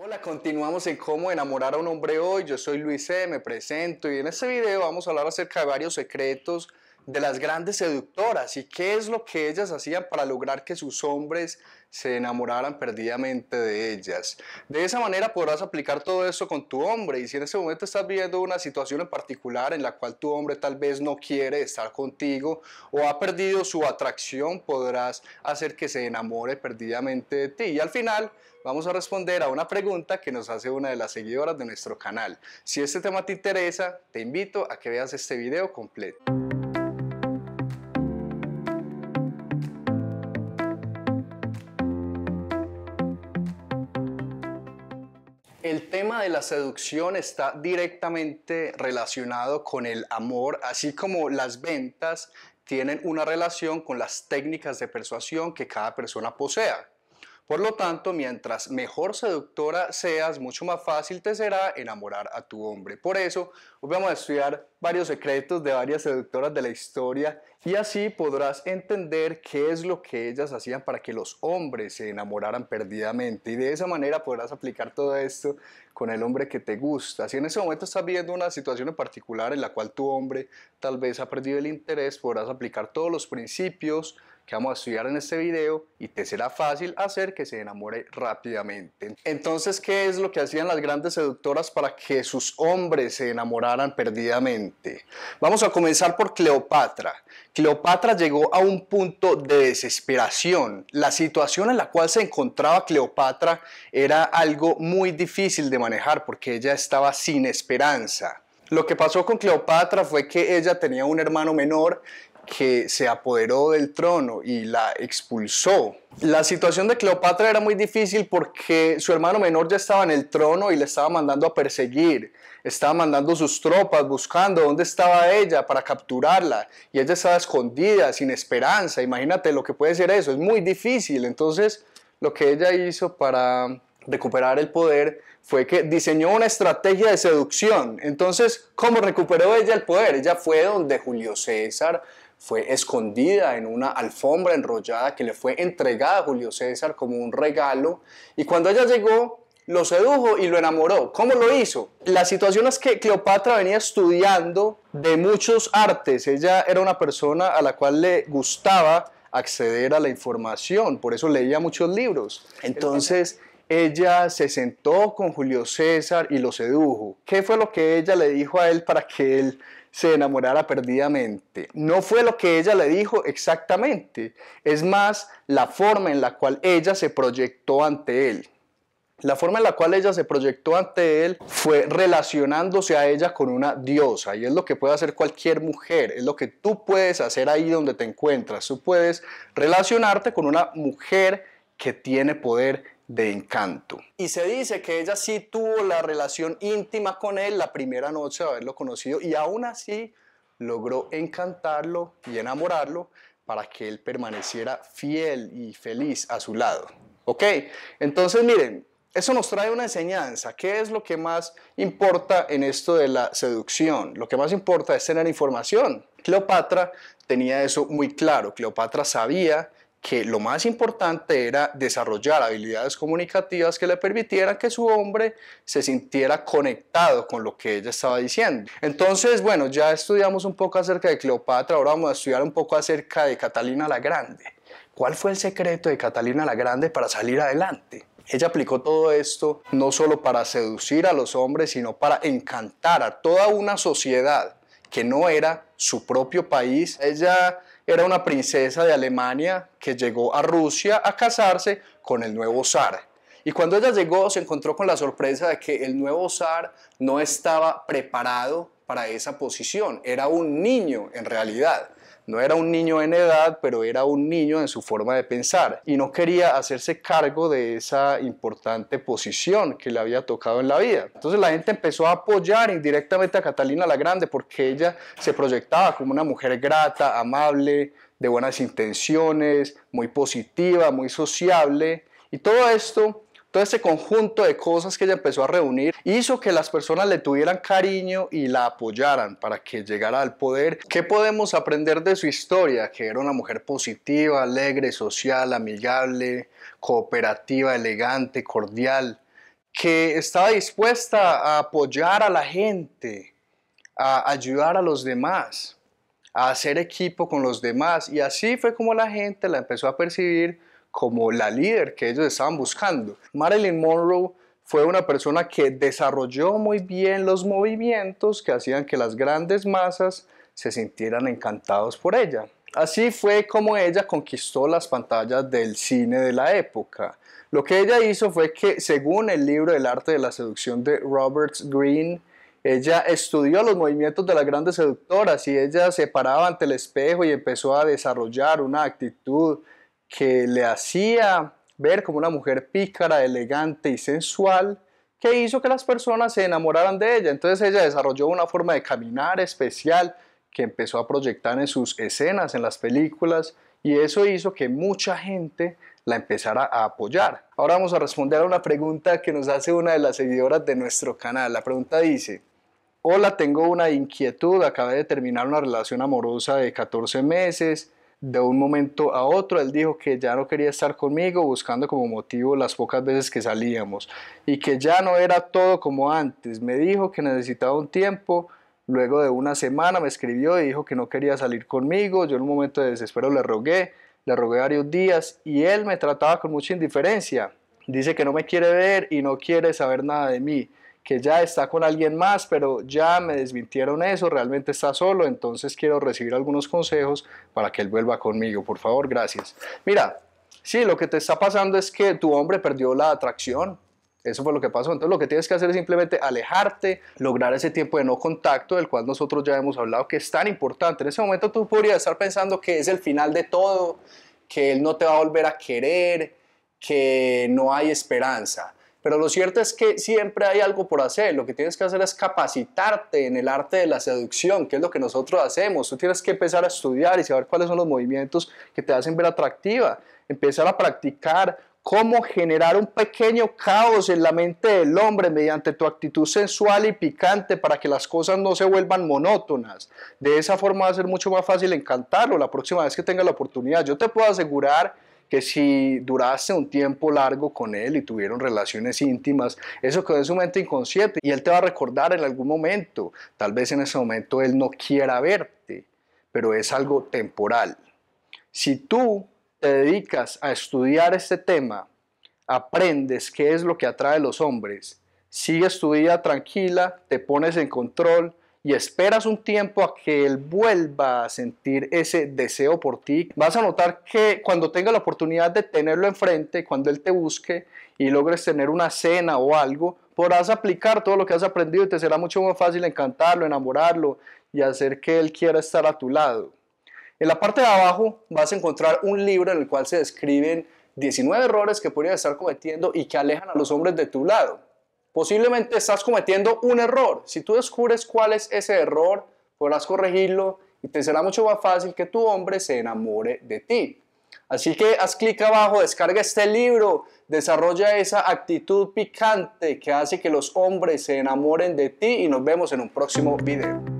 Hola, continuamos en cómo enamorar a un hombre hoy. Yo soy Luis C, me presento y en este video vamos a hablar acerca de varios secretos de las grandes seductoras y qué es lo que ellas hacían para lograr que sus hombres se enamoraran perdidamente de ellas. De esa manera podrás aplicar todo eso con tu hombre y si en ese momento estás viviendo una situación en particular en la cual tu hombre tal vez no quiere estar contigo o ha perdido su atracción, podrás hacer que se enamore perdidamente de ti. Y al final vamos a responder a una pregunta que nos hace una de las seguidoras de nuestro canal. Si este tema te interesa, te invito a que veas este video completo. la seducción está directamente relacionado con el amor, así como las ventas tienen una relación con las técnicas de persuasión que cada persona posea. Por lo tanto, mientras mejor seductora seas, mucho más fácil te será enamorar a tu hombre. Por eso, hoy vamos a estudiar varios secretos de varias seductoras de la historia y así podrás entender qué es lo que ellas hacían para que los hombres se enamoraran perdidamente. Y de esa manera podrás aplicar todo esto con el hombre que te gusta. Si en ese momento estás viendo una situación en particular en la cual tu hombre tal vez ha perdido el interés, podrás aplicar todos los principios que vamos a estudiar en este video y te será fácil hacer que se enamore rápidamente. Entonces, ¿qué es lo que hacían las grandes seductoras para que sus hombres se enamoraran perdidamente? Vamos a comenzar por Cleopatra. Cleopatra llegó a un punto de desesperación. La situación en la cual se encontraba Cleopatra era algo muy difícil de manejar porque ella estaba sin esperanza. Lo que pasó con Cleopatra fue que ella tenía un hermano menor que se apoderó del trono y la expulsó. La situación de Cleopatra era muy difícil porque su hermano menor ya estaba en el trono y le estaba mandando a perseguir, estaba mandando sus tropas buscando dónde estaba ella para capturarla y ella estaba escondida, sin esperanza, imagínate lo que puede ser eso, es muy difícil. Entonces lo que ella hizo para recuperar el poder fue que diseñó una estrategia de seducción. Entonces, ¿cómo recuperó ella el poder? Ella fue donde Julio César, fue escondida en una alfombra enrollada que le fue entregada a Julio César como un regalo. Y cuando ella llegó, lo sedujo y lo enamoró. ¿Cómo lo hizo? La situación es que Cleopatra venía estudiando de muchos artes. Ella era una persona a la cual le gustaba acceder a la información, por eso leía muchos libros. Entonces, ella se sentó con Julio César y lo sedujo. ¿Qué fue lo que ella le dijo a él para que él se enamorara perdidamente? No fue lo que ella le dijo exactamente, es más la forma en la cual ella se proyectó ante él. La forma en la cual ella se proyectó ante él fue relacionándose a ella con una diosa y es lo que puede hacer cualquier mujer, es lo que tú puedes hacer ahí donde te encuentras, tú puedes relacionarte con una mujer que tiene poder de encanto. Y se dice que ella sí tuvo la relación íntima con él la primera noche de haberlo conocido y aún así logró encantarlo y enamorarlo para que él permaneciera fiel y feliz a su lado. ¿Ok? Entonces miren, eso nos trae una enseñanza. ¿Qué es lo que más importa en esto de la seducción? Lo que más importa es tener información. Cleopatra tenía eso muy claro. Cleopatra sabía que lo más importante era desarrollar habilidades comunicativas que le permitieran que su hombre se sintiera conectado con lo que ella estaba diciendo. Entonces, bueno, ya estudiamos un poco acerca de Cleopatra, ahora vamos a estudiar un poco acerca de Catalina la Grande. ¿Cuál fue el secreto de Catalina la Grande para salir adelante? Ella aplicó todo esto no solo para seducir a los hombres, sino para encantar a toda una sociedad que no era su propio país. Ella era una princesa de Alemania que llegó a Rusia a casarse con el nuevo zar. Y cuando ella llegó se encontró con la sorpresa de que el nuevo zar no estaba preparado para esa posición, era un niño en realidad. No era un niño en edad, pero era un niño en su forma de pensar y no quería hacerse cargo de esa importante posición que le había tocado en la vida. Entonces la gente empezó a apoyar indirectamente a Catalina la Grande porque ella se proyectaba como una mujer grata, amable, de buenas intenciones, muy positiva, muy sociable y todo esto todo ese conjunto de cosas que ella empezó a reunir hizo que las personas le tuvieran cariño y la apoyaran para que llegara al poder. ¿Qué podemos aprender de su historia? Que era una mujer positiva, alegre, social, amigable, cooperativa, elegante, cordial, que estaba dispuesta a apoyar a la gente, a ayudar a los demás, a hacer equipo con los demás. Y así fue como la gente la empezó a percibir como la líder que ellos estaban buscando. Marilyn Monroe fue una persona que desarrolló muy bien los movimientos que hacían que las grandes masas se sintieran encantados por ella. Así fue como ella conquistó las pantallas del cine de la época. Lo que ella hizo fue que, según el libro El arte de la seducción de Robert Greene, ella estudió los movimientos de las grandes seductoras y ella se paraba ante el espejo y empezó a desarrollar una actitud que le hacía ver como una mujer pícara, elegante y sensual, que hizo que las personas se enamoraran de ella. Entonces ella desarrolló una forma de caminar especial que empezó a proyectar en sus escenas, en las películas, y eso hizo que mucha gente la empezara a apoyar. Ahora vamos a responder a una pregunta que nos hace una de las seguidoras de nuestro canal. La pregunta dice, hola, tengo una inquietud, acabé de terminar una relación amorosa de 14 meses, de un momento a otro, él dijo que ya no quería estar conmigo, buscando como motivo las pocas veces que salíamos y que ya no era todo como antes. Me dijo que necesitaba un tiempo, luego de una semana me escribió y dijo que no quería salir conmigo, yo en un momento de desespero le rogué, le rogué varios días y él me trataba con mucha indiferencia. Dice que no me quiere ver y no quiere saber nada de mí que ya está con alguien más, pero ya me desmintieron eso, realmente está solo, entonces quiero recibir algunos consejos para que él vuelva conmigo, por favor, gracias. Mira, sí, lo que te está pasando es que tu hombre perdió la atracción, eso fue lo que pasó. Entonces lo que tienes que hacer es simplemente alejarte, lograr ese tiempo de no contacto del cual nosotros ya hemos hablado que es tan importante. En ese momento tú podrías estar pensando que es el final de todo, que él no te va a volver a querer, que no hay esperanza. Pero lo cierto es que siempre hay algo por hacer. Lo que tienes que hacer es capacitarte en el arte de la seducción, que es lo que nosotros hacemos. Tú tienes que empezar a estudiar y saber cuáles son los movimientos que te hacen ver atractiva. Empezar a practicar cómo generar un pequeño caos en la mente del hombre mediante tu actitud sensual y picante para que las cosas no se vuelvan monótonas. De esa forma va a ser mucho más fácil encantarlo la próxima vez que tenga la oportunidad. Yo te puedo asegurar que si duraste un tiempo largo con él y tuvieron relaciones íntimas, eso quedó en su mente inconsciente y él te va a recordar en algún momento. Tal vez en ese momento él no quiera verte, pero es algo temporal. Si tú te dedicas a estudiar este tema, aprendes qué es lo que atrae a los hombres, sigues tu vida tranquila, te pones en control, y esperas un tiempo a que Él vuelva a sentir ese deseo por ti, vas a notar que cuando tenga la oportunidad de tenerlo enfrente, cuando Él te busque y logres tener una cena o algo, podrás aplicar todo lo que has aprendido y te será mucho más fácil encantarlo, enamorarlo y hacer que Él quiera estar a tu lado. En la parte de abajo vas a encontrar un libro en el cual se describen 19 errores que podrías estar cometiendo y que alejan a los hombres de tu lado posiblemente estás cometiendo un error. Si tú descubres cuál es ese error, podrás corregirlo y te será mucho más fácil que tu hombre se enamore de ti. Así que haz clic abajo, descarga este libro, desarrolla esa actitud picante que hace que los hombres se enamoren de ti y nos vemos en un próximo video.